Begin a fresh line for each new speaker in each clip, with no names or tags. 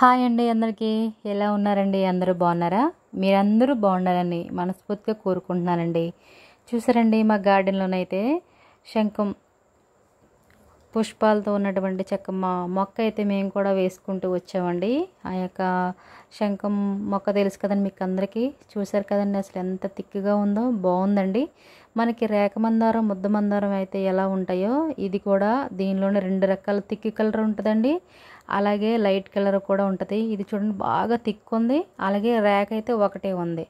hi అండి అందరికీ ఎలా ఉన్నారండి అందరూ బాగున్నారా మీరందరూ బాగుండాలని మనస్ఫూర్తిగా కోరుకుంటున్నానండి చూసారండి మా గార్డెన్లోనైతే శంఖం పుష్పాలతో ఉన్నటువంటి చెక్క మొక్క అయితే మేము కూడా వేసుకుంటూ వచ్చామండి ఆ యొక్క శంఖం మొక్క తెలుసు కదండి మీకు అందరికీ చూసారు కదండి అసలు ఎంత తిక్కుగా ఉందో బాగుందండి మనకి రేఖ మందారం ముద్ద మందారం అయితే ఎలా ఉంటాయో ఇది కూడా దీనిలోనే రెండు రకాల తిక్కు కలర్ ఉంటుందండి అలాగే లైట్ కలర్ కూడా ఉంటుంది ఇది చూడండి బాగా థిక్ ఉంది అలాగే ర్యాక్ అయితే ఒకటే ఉంది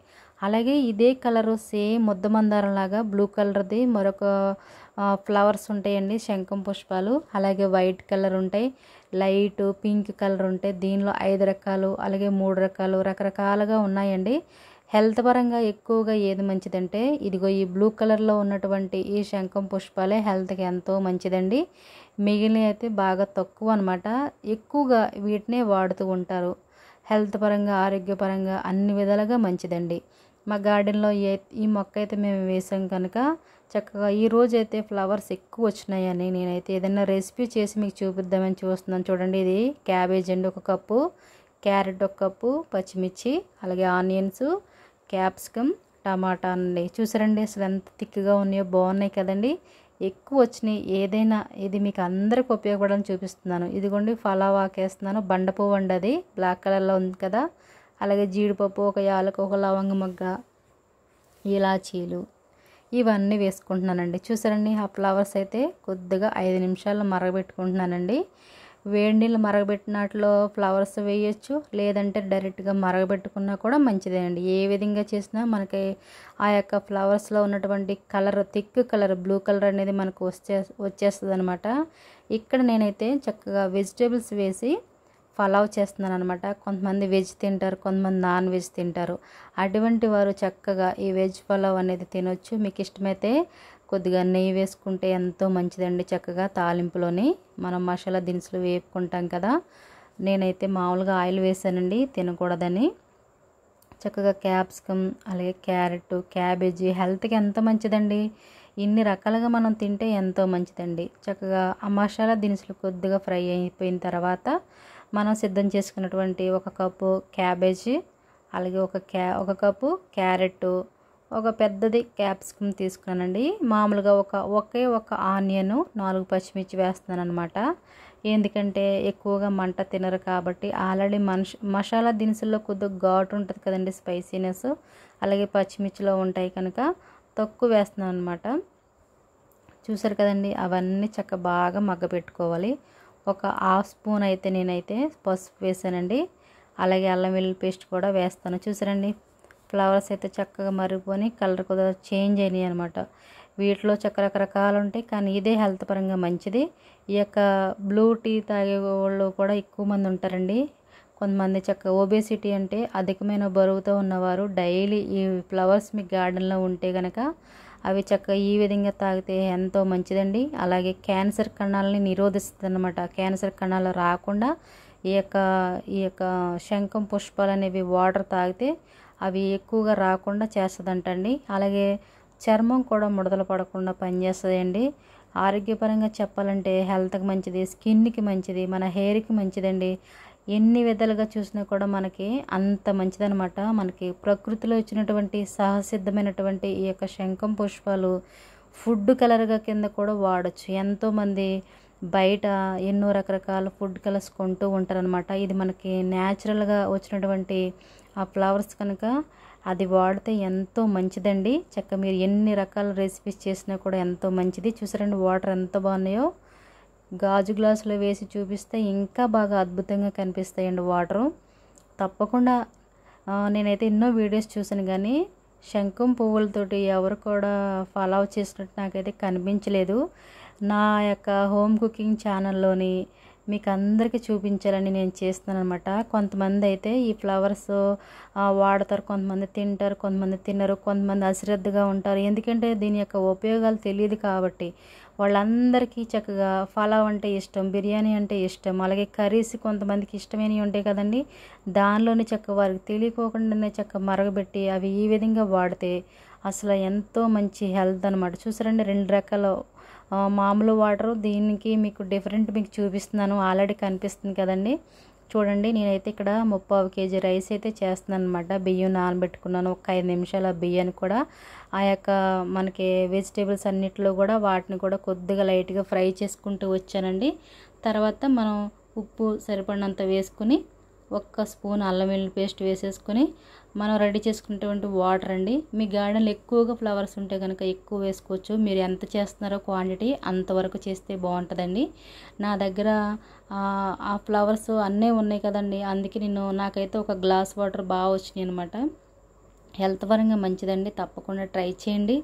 అలాగే ఇదే కలరు సేమ్ మందారం లాగా బ్లూ కలర్ది మరొక ఫ్లవర్స్ ఉంటాయండి శంఖం పుష్పాలు అలాగే వైట్ కలర్ ఉంటాయి లైట్ పింక్ కలర్ ఉంటాయి దీనిలో ఐదు రకాలు అలాగే మూడు రకాలు రకరకాలుగా ఉన్నాయండి హెల్త్ పరంగా ఎక్కువగా ఏది మంచిదంటే ఇదిగో ఈ బ్లూ కలర్లో ఉన్నటువంటి ఈ శంఖం పుష్పాలే హెల్త్కి ఎంతో మంచిదండి మిగిలినవి అయితే బాగా తక్కువ అనమాట ఎక్కువగా వీటినే వాడుతూ ఉంటారు హెల్త్ పరంగా ఆరోగ్యపరంగా అన్ని విధాలుగా మంచిదండి మా గార్డెన్లో ఏ ఈ మొక్క అయితే మేము వేసాం కనుక చక్కగా ఈ రోజైతే ఫ్లవర్స్ ఎక్కువ వచ్చినాయని నేనైతే ఏదైనా రెసిపీ చేసి మీకు చూపిద్దామని చూస్తున్నాను చూడండి ఇది క్యాబేజ్ అండి ఒక కప్పు క్యారెట్ ఒక కప్పు పచ్చిమిర్చి అలాగే ఆనియన్స్ క్యాప్సికమ్ టమాటా అండి చూసారండి అసలు ఎంత థిక్గా ఉన్నాయో బాగున్నాయి కదండి ఎక్కువ వచ్చినాయి ఏదైనా ఇది మీకు అందరికి ఉపయోగపడాలని చూపిస్తున్నాను ఇదిగోండి ఫలావ్ ఆకేస్తున్నాను బండపువ్వు అండి అది బ్లాక్ కలర్లో ఉంది కదా అలాగే జీడిపప్పు ఒక యాలకు ఒక లవంగ మగ్గ ఇలాచీలు ఇవన్నీ వేసుకుంటున్నానండి చూసారండి ఆ ఫ్లవర్స్ అయితే కొద్దిగా ఐదు నిమిషాలు మరగబెట్టుకుంటున్నానండి వేడి నీళ్ళు మరగబెట్టినట్లో ఫ్లవర్స్ వేయచ్చు లేదంటే డైరెక్ట్గా మరగబెట్టుకున్నా కూడా మంచిదేనండి ఏ విధంగా చేసినా మనకి ఆ యొక్క ఫ్లవర్స్లో ఉన్నటువంటి colour thick colour blue colour అనేది మనకు వచ్చే వచ్చేస్తుంది అనమాట ఇక్కడ నేనైతే చక్కగా వెజిటేబుల్స్ వేసి పలావ్ చేస్తున్నాను అనమాట కొంతమంది వెజ్ తింటారు కొంతమంది నాన్ వెజ్ తింటారు అటువంటి వారు చక్కగా ఈ వెజ్ పలావ్ అనేది తినొచ్చు మీకు ఇష్టమైతే కొద్దిగా నెయ్యి వేసుకుంటే ఎంతో మంచిదండి చక్కగా తాలింపులోని మనం మసాలా దినుసులు వేపుకుంటాం కదా నేనైతే మామూలుగా ఆయిల్ వేసానండి తినకూడదని చక్కగా క్యాప్సికమ్ అలాగే క్యారెట్ క్యాబేజీ హెల్త్కి ఎంత మంచిదండి ఇన్ని రకాలుగా మనం తింటే ఎంతో మంచిదండి చక్కగా ఆ మసాలా దినుసులు కొద్దిగా ఫ్రై అయిపోయిన తర్వాత మనం సిద్ధం చేసుకున్నటువంటి ఒక కప్పు క్యాబేజీ అలాగే ఒక క్యా ఒక కప్పు క్యారెట్ ఒక పెద్దది క్యాప్సికమ్ తీసుకున్నానండి మామూలుగా ఒక ఒకే ఒక ఆనియన్ నాలుగు పచ్చిమిర్చి వేస్తున్నాను అనమాట ఎందుకంటే ఎక్కువగా మంట తినరు కాబట్టి ఆల్రెడీ మనుష మసాలా దినుసుల్లో కొద్దిగా ఘాటు ఉంటుంది కదండి స్పైసీనెస్ అలాగే పచ్చిమిర్చిలో ఉంటాయి కనుక తక్కువ వేస్తున్నాను అనమాట చూసారు కదండి అవన్నీ చక్క బాగా మగ్గపెట్టుకోవాలి ఒక హాఫ్ స్పూన్ అయితే నేనైతే పసుపు వేసానండి అలాగే అల్లం వెల్లుల్లి పేస్ట్ కూడా వేస్తాను చూసారండి ఫ్లవర్స్ అయితే చక్కగా మరిగిపోయి కలర్ కొద్దిగా చేంజ్ అయినాయి అనమాట వీటిలో చక్క రకరకాలు ఉంటాయి కానీ ఇదే హెల్త్ పరంగా మంచిది ఈ యొక్క బ్లూ టీ తాగే వాళ్ళు కూడా ఎక్కువ మంది ఉంటారండి కొంతమంది చక్క ఓబేసిటీ అంటే అధికమైన బరువుతో ఉన్నవారు డైలీ ఈ ఫ్లవర్స్ మీ గార్డెన్లో ఉంటే కనుక అవి చక్కగా ఈ విధంగా తాగితే ఎంతో మంచిదండి అలాగే క్యాన్సర్ కణాలని నిరోధిస్తుంది అనమాట క్యాన్సర్ కణాలు రాకుండా ఈ యొక్క ఈ యొక్క శంఖం పుష్పాలు అనేవి వాటర్ తాగితే అవి ఎక్కువగా రాకుండా చేస్తుందంటండి అలాగే చర్మం కూడా ముడతలు పడకుండా పనిచేస్తుందండి ఆరోగ్యపరంగా చెప్పాలంటే హెల్త్కి మంచిది స్కిన్కి మంచిది మన హెయిర్కి మంచిదండి ఎన్ని విధాలుగా చూసినా కూడా మనకి అంత మంచిదనమాట మనకి ప్రకృతిలో ఇచ్చినటువంటి సహసిద్ధమైనటువంటి ఈ యొక్క శంఖం పుష్పాలు ఫుడ్ కలర్గా కింద కూడా వాడచ్చు ఎంతోమంది బయట ఎన్నో రకరకాల ఫుడ్ కలర్స్ కొంటూ ఉంటారనమాట ఇది మనకి న్యాచురల్గా వచ్చినటువంటి ఆ ఫ్లవర్స్ కనుక అది వాడితే ఎంతో మంచిదండి చక్క మీరు ఎన్ని రకాల రెసిపీస్ చేసినా కూడా ఎంతో మంచిది చూసారండి వాటర్ ఎంత బాగున్నాయో గాజు గ్లాసులో వేసి చూపిస్తే ఇంకా బాగా అద్భుతంగా కనిపిస్తాయండి వాటరు తప్పకుండా నేనైతే ఎన్నో వీడియోస్ చూసాను కానీ శంఖం పువ్వులతోటి ఎవరు కూడా ఫాలో చేసినట్టు నాకైతే కనిపించలేదు నా యొక్క హోమ్ కుకింగ్ ఛానల్లోని మీకు అందరికీ చూపించాలని నేను చేస్తున్నాను అనమాట కొంతమంది అయితే ఈ ఫ్లవర్స్ వాడతారు కొంతమంది తింటారు కొంతమంది తినరు కొంతమంది అశ్రద్ధగా ఉంటారు ఎందుకంటే దీని యొక్క ఉపయోగాలు తెలియదు కాబట్టి వాళ్ళందరికీ చక్కగా ఫలావ్ అంటే ఇష్టం బిర్యానీ అంటే ఇష్టం అలాగే కర్రీస్ కొంతమందికి ఇష్టమైనవి ఉంటాయి కదండి దానిలోని చక్క వారికి తెలియకోకుండానే చక్క మరగబెట్టి అవి ఈ విధంగా వాడితే అసలు ఎంతో మంచి హెల్త్ అనమాట చూసారండి రెండు రకాల మామూలు వాటరు దీనికి మీకు డిఫరెంట్ మీకు చూపిస్తున్నాను ఆల్రెడీ కనిపిస్తుంది కదండి చూడండి నేనైతే ఇక్కడ ముప్పావు కేజీ రైస్ అయితే చేస్తున్నాను అనమాట బియ్యం నానబెట్టుకున్నాను ఒక ఐదు నిమిషాలు ఆ బియ్యాన్ని కూడా ఆ యొక్క మనకి వెజిటేబుల్స్ అన్నిటిలో కూడా వాటిని కూడా కొద్దిగా లైట్గా ఫ్రై చేసుకుంటూ వచ్చానండి తర్వాత మనం ఉప్పు సరిపడినంత వేసుకుని ఒక్క స్పూన్ అల్లం వెల్లుల్లి పేస్ట్ వేసేసుకొని మనం రెడీ చేసుకునేటువంటి వాటర్ అండి మీ గార్డెన్లో ఎక్కువగా ఫ్లవర్స్ ఉంటే కనుక ఎక్కువ వేసుకోవచ్చు మీరు ఎంత చేస్తున్నారో క్వాంటిటీ అంతవరకు చేస్తే బాగుంటుందండి నా దగ్గర ఆ ఫ్లవర్స్ అన్నీ ఉన్నాయి కదండి అందుకే నేను నాకైతే ఒక గ్లాస్ వాటర్ బాగా వచ్చినాయి అనమాట హెల్త్ పరంగా మంచిదండి తప్పకుండా ట్రై చేయండి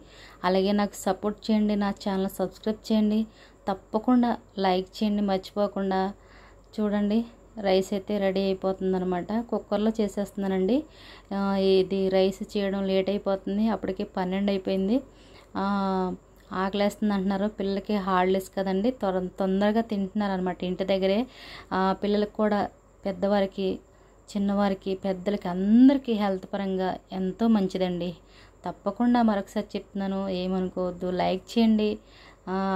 అలాగే నాకు సపోర్ట్ చేయండి నా ఛానల్ సబ్స్క్రైబ్ చేయండి తప్పకుండా లైక్ చేయండి మర్చిపోకుండా చూడండి రైస్ అయితే రెడీ అయిపోతుంది అనమాట కుక్కర్లో చేసేస్తున్నానండి ఇది రైస్ చేయడం లేట్ అయిపోతుంది అప్పటికి పన్నెండు అయిపోయింది ఆకలేస్తుంది అంటున్నారు పిల్లలకి హార్డ్లెస్ కదండి త్వర తొందరగా తింటున్నారు అనమాట ఇంటి దగ్గరే పిల్లలకు కూడా పెద్దవారికి చిన్నవారికి పెద్దలకి అందరికీ హెల్త్ పరంగా ఎంతో మంచిదండి తప్పకుండా మరొకసారి చెప్తున్నాను ఏమనుకోవద్దు లైక్ చేయండి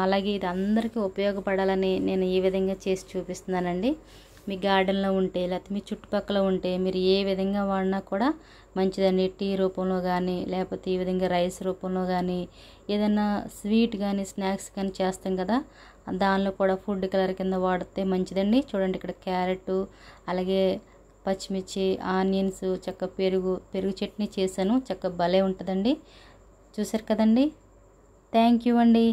అలాగే ఇది అందరికీ ఉపయోగపడాలని నేను ఈ విధంగా చేసి చూపిస్తున్నానండి మీ గార్డెన్లో ఉంటే లేకపోతే మీ చుట్టుపక్కల ఉంటే మీరు ఏ విధంగా వాడినా కూడా మంచిదండి టీ రూపంలో కానీ లేకపోతే ఈ విధంగా రైస్ రూపంలో కానీ ఏదైనా స్వీట్ కానీ స్నాక్స్ కానీ చేస్తాం కదా దానిలో కూడా ఫుడ్ కలర్ కింద వాడితే మంచిదండి చూడండి ఇక్కడ క్యారెట్ అలాగే పచ్చిమిర్చి ఆనియన్స్ చక్క పెరుగు పెరుగు చట్నీ చేశాను చక్క భలే ఉంటుందండి చూసారు కదండి థ్యాంక్ యూ అండి